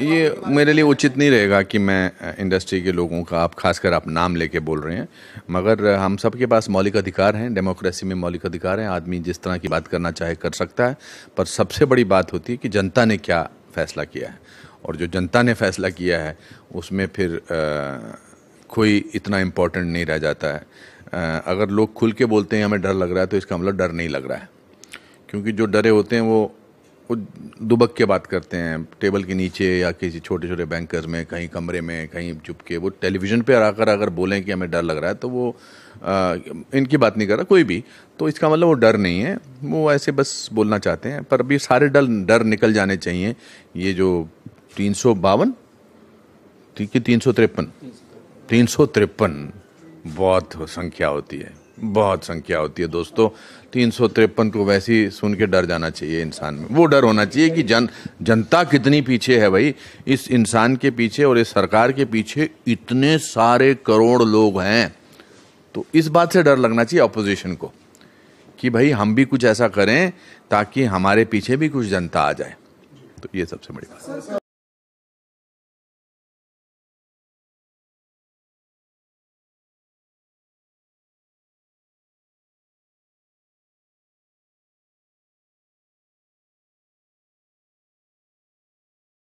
ये मेरे लिए उचित नहीं रहेगा कि मैं इंडस्ट्री के लोगों का आप खासकर आप नाम लेके बोल रहे हैं मगर हम सब के पास मौलिक अधिकार हैं डेमोक्रेसी में मौलिक अधिकार हैं आदमी जिस तरह की बात करना चाहे कर सकता है पर सबसे बड़ी बात होती है कि जनता ने क्या फैसला किया है और जो जनता ने फैसला किया है उसमें फिर आ, कोई इतना इम्पोर्टेंट नहीं रह जाता है आ, अगर लोग खुल के बोलते हैं हमें डर लग रहा है तो इसका मतलब डर नहीं लग रहा है क्योंकि जो डरे होते हैं वो वो दुबक के बात करते हैं टेबल के नीचे या किसी छोटे छोटे बैंकर्स में कहीं कमरे में कहीं चुप के वो टेलीविज़न पर आकर अगर बोलें कि हमें डर लग रहा है तो वो आ, इनकी बात नहीं कर रहा कोई भी तो इसका मतलब वो डर नहीं है वो ऐसे बस बोलना चाहते हैं पर अभी सारे डर डर निकल जाने चाहिए ये जो तीन सौ बावन ठीक है तीन सौ तिरपन तीन सौ तिरपन बहुत संख्या होती है बहुत संख्या होती है दोस्तों तीन सौ तिरपन को वैसे ही सुन के डर जाना चाहिए इंसान में वो डर होना चाहिए कि जन जनता कितनी पीछे है भाई इस इंसान के पीछे और इस सरकार के पीछे इतने सारे करोड़ लोग हैं तो इस बात से डर लगना चाहिए अपोजिशन को कि भाई हम भी कुछ ऐसा करें ताकि हमारे पीछे भी कुछ जनता आ जाए तो ये सबसे बड़ी बात